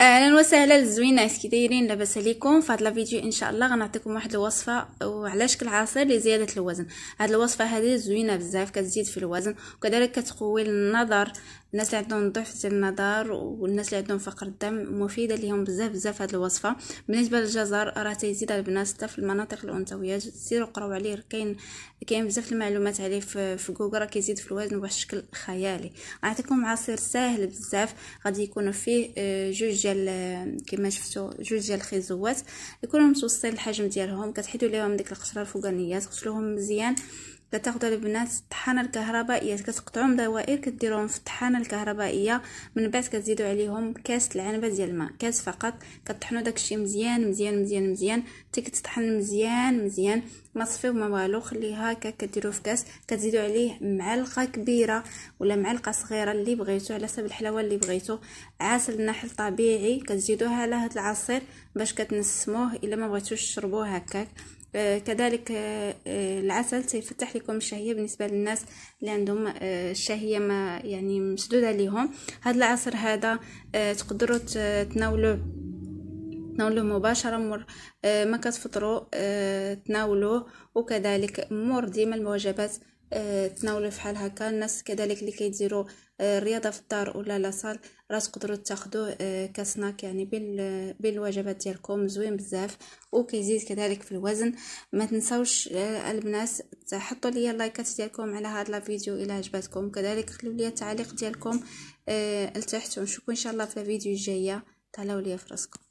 اهلا وسهلا للزوينات كي دايرين لاباس عليكم في هذا الفيديو ان شاء الله غنعطيكم واحد الوصفه وعلى شكل عصير لزياده الوزن هاد الوصفه هذه زوينه بزاف كتزيد في الوزن وكذلك كتقوي النظر الناس اللي عندهم ضعف ديال النظر والناس اللي عندهم فقر الدم مفيده ليهم بزاف بزاف هاد الوصفه بالنسبه للجزر راه تيزيد على البنات حتى في المناطق الانثويه سيروا قراو عليه كاين كاين بزاف المعلومات عليه في, في جوجل راه كيزيد في الوزن بواحد الشكل خيالي غنعطيكم عصير ساهل بزاف غادي يكون فيه آه، جوج ديال كما شفتوا جوج ديال الخيزوات يكونوا متوسطين الحجم ديالهم كتحيدوا ليهم ديك القشره الفوقانيه غسلوهم مزيان كتاخدو البنات الطحانه الكهربائيه كتقطعوهم دوائر كديروهم في الطحانه الكهربائيه من بعد كتزيدو عليهم كاس العنبه ديال الماء كاس فقط كطحنوا داكشي مزيان مزيان مزيان مزيان حتى كتطحن مزيان مزيان ما صفيو ما والو خليها هكا كديرو في كاس كتزيدو عليه معلقه كبيره ولا معلقه صغيره اللي بغيتو على حسب الحلاوه اللي بغيتو عسل النحل طبيعي كتزيدوها على هاد العصير باش كتنسموه الا ما بغيتوش تشربوه هكاك آه، كذلك آه، آه، العسل سيفتح لكم الشهية بالنسبة للناس اللي عندهم الشهية ما يعني مسدودة ليهم هذا العصير هذا تقدروا تناولوه تناولوه مباشرة مور ما كتفطروا تناولوه وكذلك مور ديما الوجبات آه، تناولوا فحال هكا الناس كذلك اللي كيديروا آه، الرياضه في الدار ولا لاصال راه تقدروا تاخذوه آه، كسناك يعني بين بين الوجبات ديالكم زوين بزاف وكيزيد كذلك في الوزن ما تنساوش البنات تحطوا لي اللايكات ديالكم على هاد الفيديو الى عجبتكم كذلك خلوا لي التعليق ديالكم لتحت ونشوفكم ان شاء الله في الفيديو الجايه تهلاو ليا في راسكم